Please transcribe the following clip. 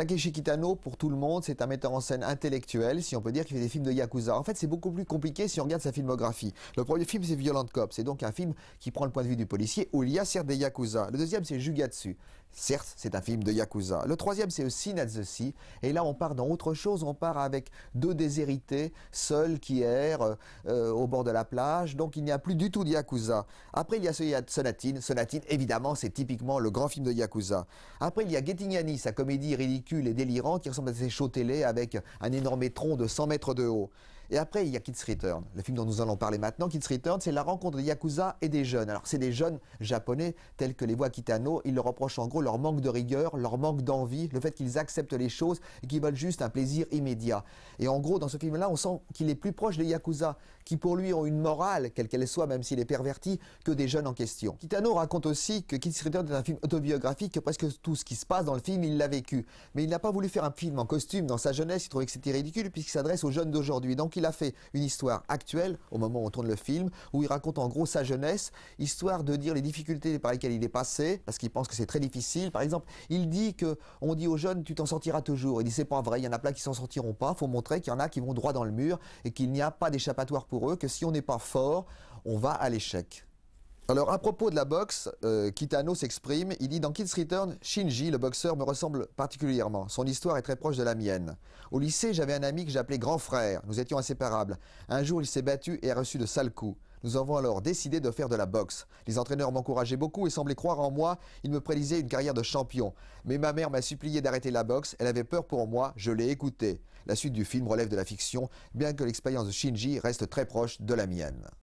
Takeshi Kitano, pour tout le monde, c'est un metteur en scène intellectuel, si on peut dire, qui fait des films de Yakuza. En fait, c'est beaucoup plus compliqué si on regarde sa filmographie. Le premier film, c'est Violent Cop. C'est donc un film qui prend le point de vue du policier, où il y a certes des Yakuza. Le deuxième, c'est Jugatsu. Certes, c'est un film de Yakuza. Le troisième, c'est aussi Natsushi, Et là, on part dans autre chose. On part avec deux déshérités, seuls, qui errent euh, au bord de la plage. Donc, il n'y a plus du tout de Yakuza. Après, il y a ce Sonatine. Sonatine, évidemment, c'est typiquement le grand film de Yakuza. Après, il y a Annie, sa comédie ridicule et délirant qui ressemble à ces chauds avec un énorme tronc de 100 mètres de haut. Et après, il y a Kids Return, le film dont nous allons parler maintenant. Kids Return, c'est la rencontre des Yakuza et des jeunes. Alors, c'est des jeunes japonais tels que les voix Kitano. Ils leur reprochent en gros leur manque de rigueur, leur manque d'envie, le fait qu'ils acceptent les choses et qu'ils veulent juste un plaisir immédiat. Et en gros, dans ce film-là, on sent qu'il est plus proche des Yakuza, qui pour lui ont une morale, quelle qu'elle soit, même s'il est perverti, que des jeunes en question. Kitano raconte aussi que Kids Return est un film autobiographique, que presque tout ce qui se passe dans le film, il l'a vécu. Mais il n'a pas voulu faire un film en costume dans sa jeunesse, il trouvait que c'était ridicule puisqu'il s'adresse aux jeunes d'aujourd'hui. Donc, il a fait une histoire actuelle, au moment où on tourne le film, où il raconte en gros sa jeunesse, histoire de dire les difficultés par lesquelles il est passé, parce qu'il pense que c'est très difficile. Par exemple, il dit que on dit aux jeunes, tu t'en sortiras toujours. Il dit, c'est pas vrai, il y en a plein qui s'en sortiront pas. Faut montrer qu'il y en a qui vont droit dans le mur et qu'il n'y a pas d'échappatoire pour eux, que si on n'est pas fort, on va à l'échec. Alors, à propos de la boxe, euh, Kitano s'exprime. Il dit Dans Kids Return, Shinji, le boxeur, me ressemble particulièrement. Son histoire est très proche de la mienne. Au lycée, j'avais un ami que j'appelais grand frère. Nous étions inséparables. Un jour, il s'est battu et a reçu de sales coups. Nous avons alors décidé de faire de la boxe. Les entraîneurs m'encourageaient beaucoup et semblaient croire en moi. Ils me prédisaient une carrière de champion. Mais ma mère m'a supplié d'arrêter la boxe. Elle avait peur pour moi. Je l'ai écouté. La suite du film relève de la fiction, bien que l'expérience de Shinji reste très proche de la mienne.